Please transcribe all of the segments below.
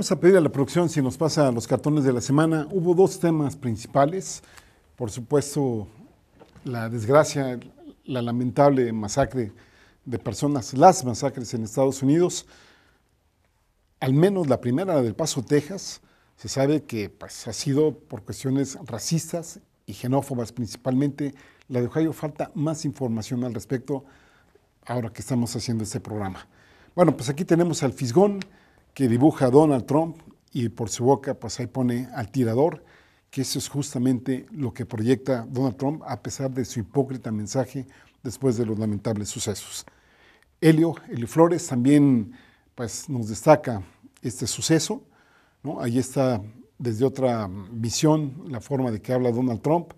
Vamos a pedir a la producción si nos pasa los cartones de la semana. Hubo dos temas principales. Por supuesto, la desgracia, la lamentable masacre de personas, las masacres en Estados Unidos. Al menos la primera, la del Paso, Texas, se sabe que pues, ha sido por cuestiones racistas y xenófobas principalmente. La de Ohio falta más información al respecto ahora que estamos haciendo este programa. Bueno, pues aquí tenemos al Fisgón que dibuja Donald Trump y por su boca pues ahí pone al tirador, que eso es justamente lo que proyecta Donald Trump a pesar de su hipócrita mensaje después de los lamentables sucesos. Helio, Helio Flores también pues, nos destaca este suceso, ahí está desde otra visión la forma de que habla Donald Trump,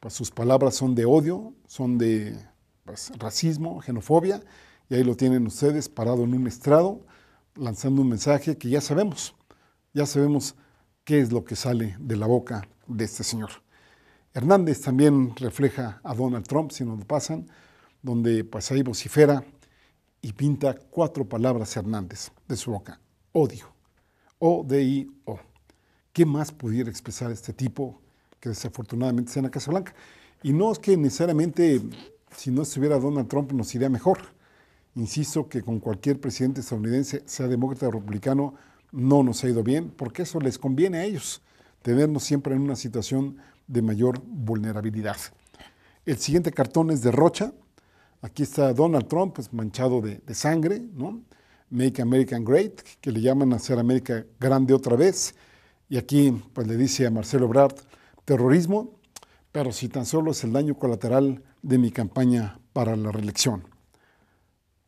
pues sus palabras son de odio, son de pues, racismo, xenofobia, y ahí lo tienen ustedes parado en un estrado, lanzando un mensaje que ya sabemos, ya sabemos qué es lo que sale de la boca de este señor. Hernández también refleja a Donald Trump, si nos lo pasan, donde pues ahí vocifera y pinta cuatro palabras Hernández de su boca. Odio. O-D-I-O. ¿Qué más pudiera expresar este tipo que desafortunadamente está en la Casa Blanca? Y no es que necesariamente si no estuviera Donald Trump nos iría mejor Insisto que con cualquier presidente estadounidense, sea demócrata o republicano, no nos ha ido bien, porque eso les conviene a ellos, tenernos siempre en una situación de mayor vulnerabilidad. El siguiente cartón es de Rocha. Aquí está Donald Trump, pues manchado de, sangre, ¿no? Make America Great, que le llaman a hacer América grande otra vez. Y aquí pues, le dice a Marcelo Brad, terrorismo, pero si tan solo es el daño colateral de mi campaña para la reelección.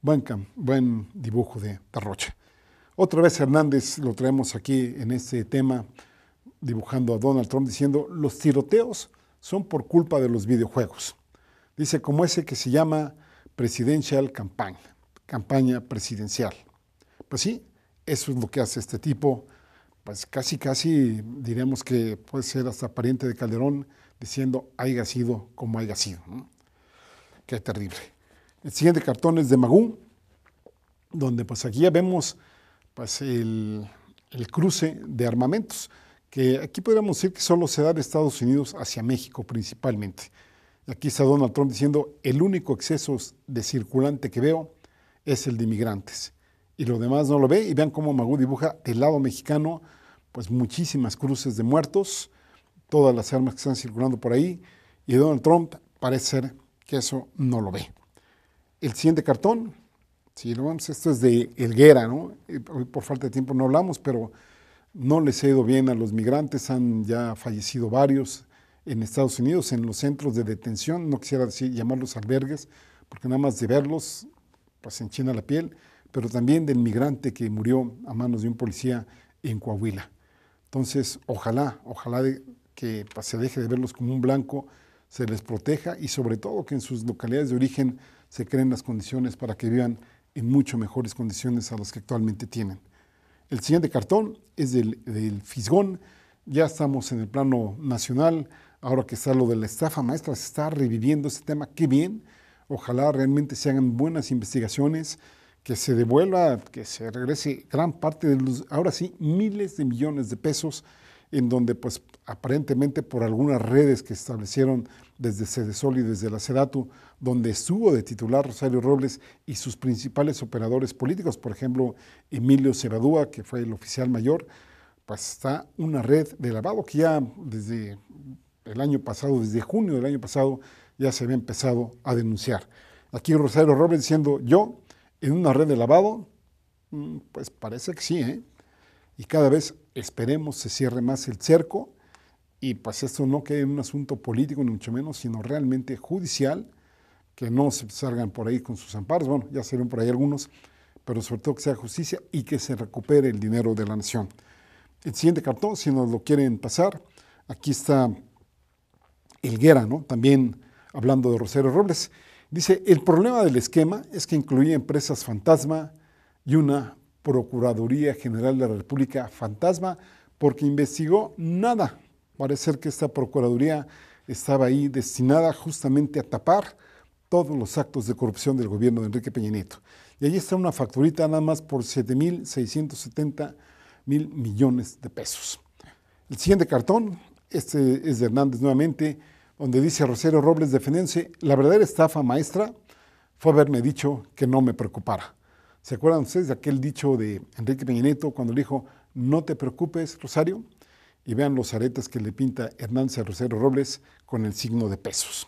Buen, dibujo de Tarrocha. Otra vez Hernández lo traemos aquí en este tema, dibujando a Donald Trump diciendo, los tiroteos son por culpa de los videojuegos. Dice, como ese que se llama Presidential Campaign, campaña presidencial. Pues sí, eso es lo que hace este tipo, pues casi, casi diremos que puede ser hasta pariente de Calderón, diciendo, haya sido como haya sido. Qué terrible. El siguiente cartón es de Magú, donde pues aquí ya vemos pues, el, cruce de armamentos, que aquí podríamos decir que solo se da de Estados Unidos hacia México principalmente. Aquí está Donald Trump diciendo, el único exceso de circulante que veo es el de inmigrantes. Y lo demás no lo ve. Y vean cómo Magú dibuja del lado mexicano, pues muchísimas cruces de muertos, todas las armas que están circulando por ahí. Y Donald Trump parece ser que eso no lo ve. El siguiente cartón, si lo vamos, esto es de elguera, ¿no? Eh, por falta de tiempo no hablamos, pero no les ha ido bien a los migrantes, han ya fallecido varios en Estados Unidos, en los centros de detención, no quisiera decir llamarlos albergues, porque nada más de verlos, pues se enchina la piel, pero también del migrante que murió a manos de un policía en Coahuila. Entonces, ojalá, ojalá que pues, se deje de verlos como un blanco, se les proteja y sobre todo que en sus localidades de origen se creen las condiciones para que vivan en mucho mejores condiciones a las que actualmente tienen. El siguiente cartón es del, del Fisgón. Ya estamos en el plano nacional. Ahora que está lo de la estafa maestra, se está reviviendo ese tema. Qué bien. Ojalá realmente se hagan buenas investigaciones, que se devuelva, que se regrese gran parte de los, ahora sí, miles de millones de pesos en donde pues aparentemente por algunas redes que establecieron desde Cedesol y desde la Sedatu, donde estuvo de titular Rosario Robles y sus principales operadores políticos, por ejemplo, Emilio Cebadúa, que fue el oficial mayor, pues está una red de lavado que ya desde el año pasado, desde junio del año pasado, ya se había empezado a denunciar. Aquí Rosario Robles diciendo, yo en una red de lavado, mm, pues parece que sí, ¿eh? y cada vez esperemos se cierre más el cerco y pues esto no quede en un asunto político ni mucho menos, sino realmente judicial, que no se salgan por ahí con sus amparos, bueno, ya salieron por ahí algunos, pero sobre todo que sea justicia y que se recupere el dinero de la nación. El siguiente cartón, si nos lo quieren pasar, aquí está Elguera, ¿no? También hablando de Rosero Robles. Dice, el problema del esquema es que incluía empresas fantasma y una Procuraduría General de la República fantasma porque investigó nada. Parece que esta Procuraduría estaba ahí destinada justamente a tapar todos los actos de corrupción del gobierno de Enrique Peña Nieto. Y ahí está una facturita nada más por 7.670 mil millones de pesos. El siguiente cartón, este es de Hernández nuevamente, donde dice Rosario Robles defendense, la verdadera estafa maestra fue haberme dicho que no me preocupara. ¿Se acuerdan ustedes de aquel dicho de Enrique Peña cuando le dijo, no te preocupes, Rosario? Y vean los aretes que le pinta Hernández a Rosario Robles con el signo de pesos.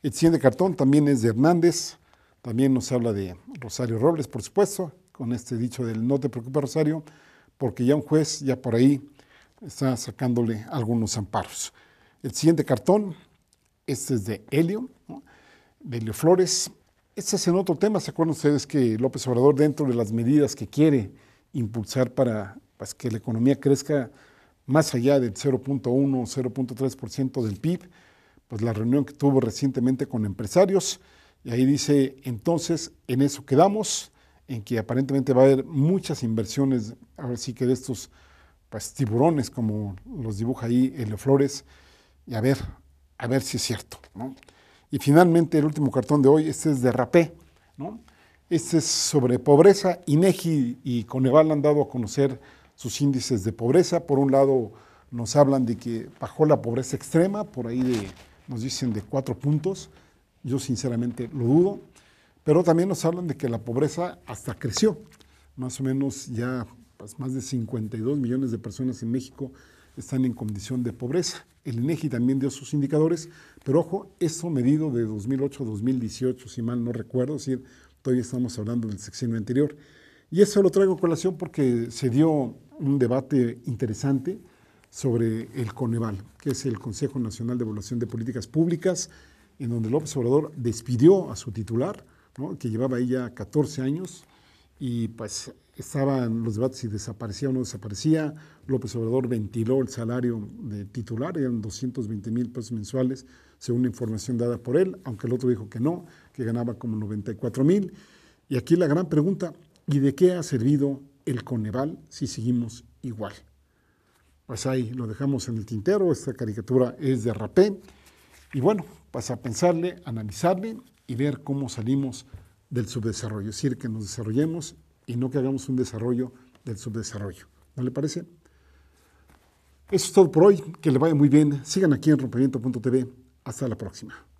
El siguiente cartón también es de Hernández, también nos habla de Rosario Robles, por supuesto, con este dicho del no te preocupes, Rosario, porque ya un juez ya por ahí está sacándole algunos amparos. El siguiente cartón, este es de Helio, de Helio Flores, este es en otro tema. ¿Se acuerdan ustedes que López Obrador, dentro de las medidas que quiere impulsar para pues, que la economía crezca más allá del 0.1 o 0.3% del PIB, pues la reunión que tuvo recientemente con empresarios, y ahí dice, entonces, en eso quedamos, en que aparentemente va a haber muchas inversiones, ahora sí que de estos pues, tiburones, como los dibuja ahí Elio Flores, y a ver, a ver si es cierto, ¿no? Y finalmente el último cartón de hoy, este es de Rapé, Este es sobre pobreza. INEGI y Coneval han dado a conocer sus índices de pobreza. Por un lado, nos hablan de que bajó la pobreza extrema, por ahí nos dicen de cuatro puntos. Yo sinceramente lo dudo. Pero también nos hablan de que la pobreza hasta creció. Más o menos ya pues, más de 52 millones de personas en México están en condición de pobreza. El INEGI también dio sus indicadores, pero ojo, eso medido de 2008-2018, si mal no recuerdo, Si todavía estamos hablando del sexenio anterior. Y eso lo traigo a colación porque se dio un debate interesante sobre el Coneval, que es el Consejo Nacional de Evaluación de Políticas Públicas, en donde López Obrador despidió a su titular, que llevaba ahí ya 14 años, y pues estaban los debates si desaparecía o no desaparecía. López Obrador ventiló el salario de titular, eran 220 mil pesos mensuales, según información dada por él, aunque el otro dijo que no, que ganaba como 94 mil. Y aquí la gran pregunta, ¿y de qué ha servido el Coneval si seguimos igual? Pues ahí lo dejamos en el tintero, esta caricatura es de Rapé. Y bueno, pasa pues a pensarle, analizarle y ver cómo salimos del subdesarrollo, es decir, que nos desarrollemos y no que hagamos un desarrollo del subdesarrollo. ¿No le parece? Eso es todo por hoy, que le vaya muy bien, sigan aquí en rompimiento.tv, hasta la próxima.